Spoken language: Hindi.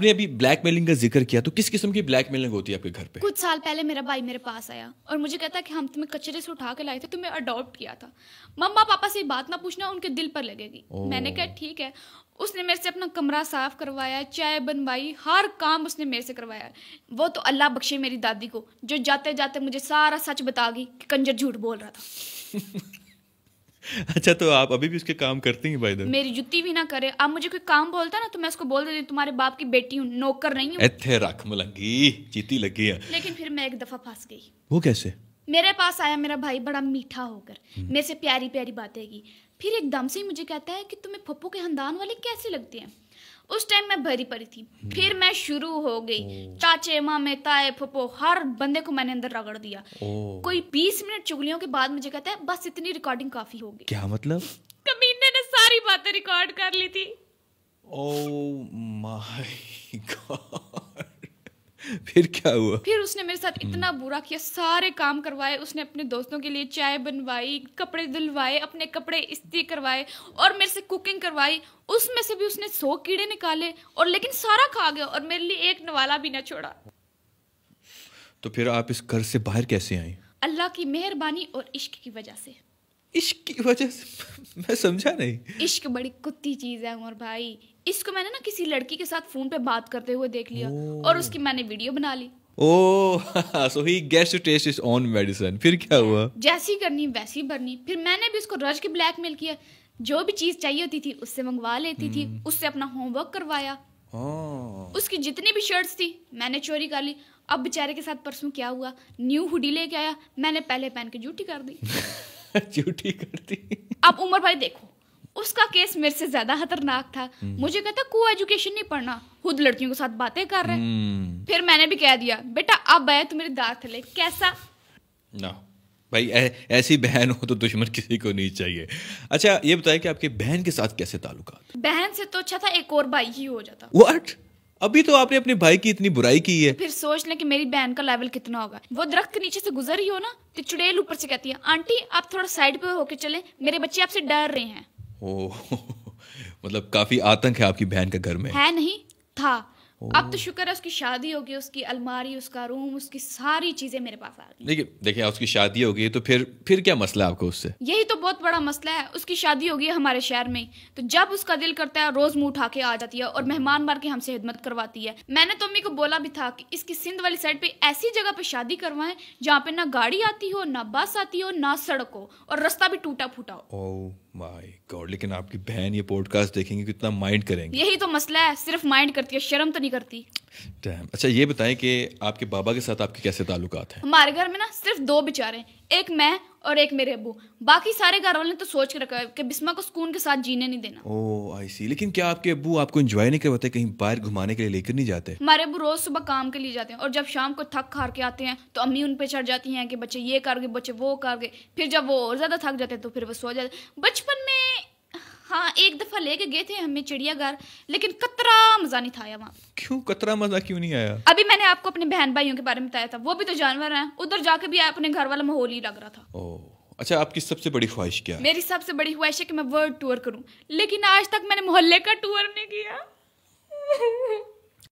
आपने अभी ब्लैक मेलिंग का जिक्र किया तो किस किस्म की ब्लैक मेलिंग होती है आपके घर पे कुछ साल पहले मेरा भाई मेरे पास आया और मुझे कहता कि हम तुम्हें कचरे से उठा के लाए थे तुम्हें तो अडॉप्ट किया था मम्मा पापा से बात ना पूछना उनके दिल पर लगेगी मैंने कहा ठीक है उसने मेरे से अपना कमरा साफ करवाया चाय बनवाई हर काम उसने मेरे से करवाया वो तो अल्लाह बख्शे मेरी दादी को जो जाते जाते मुझे सारा सच बता गई कि कंजर झूठ बोल रहा था अच्छा तो आप अभी भी उसके काम करती हैं भाई मेरी जुत्ती भी ना करे आप मुझे कोई काम बोलता ना तो मैं उसको बोल देती तुम्हारे बाप की बेटी हूँ नौकर नहीं हूँ इतने रख मलंगी चीती लगी है लेकिन फिर मैं एक दफा फंस गई वो कैसे मेरे पास आया मेरा भाई बड़ा मीठा होकर हम्म। मेरे से प्यारी प्यारी बातें की फिर एकदम से ही मुझे कहता है कि तुम्हें पप्पू के खानदान वाले कैसे लगते हैं उस टाइम मैं भरी पड़ी थी हम्म। फिर मैं शुरू हो गई चाचे मामे ताए फुपो हर बंदे को मैंने अंदर रगड़ दिया कोई बीस मिनट चुगलियों के बाद मुझे कहता है बस इतनी रिकॉर्डिंग काफी होगी क्या मतलब कमीने ने सारी बातें रिकॉर्ड कर ली थी ओ माय गॉड फिर क्या हुआ फिर उसने मेरे साथ इतना हम्म। बुरा किया सारे काम करवाए उसने अपने दोस्तों के लिए चाय बनवाई कपड़े धुलवाए अपने कपड़े इस्त्री करवाए और मेरे से कुकिंग करवाई उसमें से भी उसने सौ कीड़े निकाले और लेकिन सारा खा गया और मेरे लिए एक नवाला भी ना छोड़ा तो फिर आप इस घर से बाहर कैसे आई अल्लाह की मेहरबानी और इश्क की वजह से इश्क की वजह से मैं समझा नहीं इश्क बड़ी कुत्ती चीज है उमर भाई इसको मैंने ना किसी लड़की के साथ फोन पे बात करते हुए देख लिया और उसकी मैंने वीडियो बना ली so he gets to test own medicine फिर क्या हुआ जैसी करनी वैसी भरनी फिर मैंने भी उसको रज के ब्लैकमेल किया जो भी चीज चाहिए होती थी उससे मंगवा लेती hmm. थी हम्म। उससे अपना होमवर्क करवाया oh. उसकी जितनी भी शर्ट्स थी मैंने चोरी कर ली अब बेचारे के साथ परसों क्या हुआ न्यू हुडी लेके आया मैंने पहले पहन के जूठी कर दी ड्यूटी करती अब उमर भाई देखो उसका केस मेरे से ज्यादा खतरनाक था हम्म। मुझे कहता को एजुकेशन नहीं पढ़ना खुद लड़कियों के साथ बातें कर रहे हम्म। फिर मैंने भी कह दिया बेटा अब आया तुम मेरे दांत ले कैसा ना भाई ऐसी बहन हो तो दुश्मन किसी को नहीं चाहिए अच्छा ये बताया कि आपके बहन के साथ कैसे ताल्लुकात बहन से तो अच्छा था एक और भाई ही हो जाता व्हाट अभी तो आपने अपने भाई की इतनी बुराई की है फिर सोच लें कि मेरी बहन का लेवल कितना होगा वो दरख्त के नीचे से गुजर रही हो ना तो चुड़ैल ऊपर से कहती है आंटी आप थोड़ा साइड पे होके चले मेरे बच्चे आपसे डर रहे हैं ओ मतलब काफी आतंक है आपकी बहन के घर में है नहीं था अब तो शुक्र है उसकी शादी होगी उसकी अलमारी उसका रूम उसकी सारी चीजें मेरे पास आ गई देखिए देखिए उसकी शादी होगी तो फिर फिर क्या मसला आपको उससे यही तो बहुत बड़ा मसला है उसकी शादी होगी हमारे शहर में तो जब उसका दिल करता है रोज मुंह उठा के आ जाती है और मेहमान मार के हमसे हिदमत करवाती है मैंने तो अम्मी को बोला भी था की इसकी सिंध वाली साइड पे ऐसी जगह पे शादी करवाए जहाँ पे ना गाड़ी आती हो ना बस आती हो ना सड़क हो और रास्ता भी टूटा फूटा हो माई गॉड लेकिन आपकी बहन ये पॉडकास्ट देखेंगे कितना माइंड करेंगे यही तो मसला है सिर्फ माइंड करती है शर्म तो नहीं करती अच्छा ये बताएं कि आपके बाबा के साथ आपके कैसे ताल्लुकात हैं हमारे घर में ना सिर्फ दो बेचारे हैं एक मैं और एक मेरे अबू बाकी सारे घर वाले तो सोच कर रखा है कि बिस्मा को सुकून के साथ जीने नहीं देना ओ आई सी लेकिन क्या आपके अबू आपको एंजॉय नहीं करवाते कहीं बाहर घुमाने के लिए लेकर नहीं जाते हमारे अबू रोज सुबह काम के लिए जाते हैं और जब शाम को थक हार के आते हैं तो अम्मी उन पे चढ़ जाती हैं कि बच्चे ये कर गए बच्चे वो कर गए फिर जब वो और ज्यादा थक जाते हैं तो फिर वो सो जाते बचपन हाँ एक दफ़ा लेके गए थे हमें चिड़ियाघर लेकिन कतरा मज़ा नहीं था आया वहाँ क्यों कतरा मज़ा क्यों नहीं आया अभी मैंने आपको अपने बहन भाइयों के बारे में बताया था वो भी तो जानवर हैं उधर जाके भी अपने घर वाला माहौल ही लग रहा था अच्छा आपकी सबसे बड़ी ख्वाहिश क्या मेरी सबसे बड़ी ख्वाहिश है कि मैं वर्ल्ड टूर करूँ लेकिन आज तक मैंने मोहल्ले का टूर नहीं किया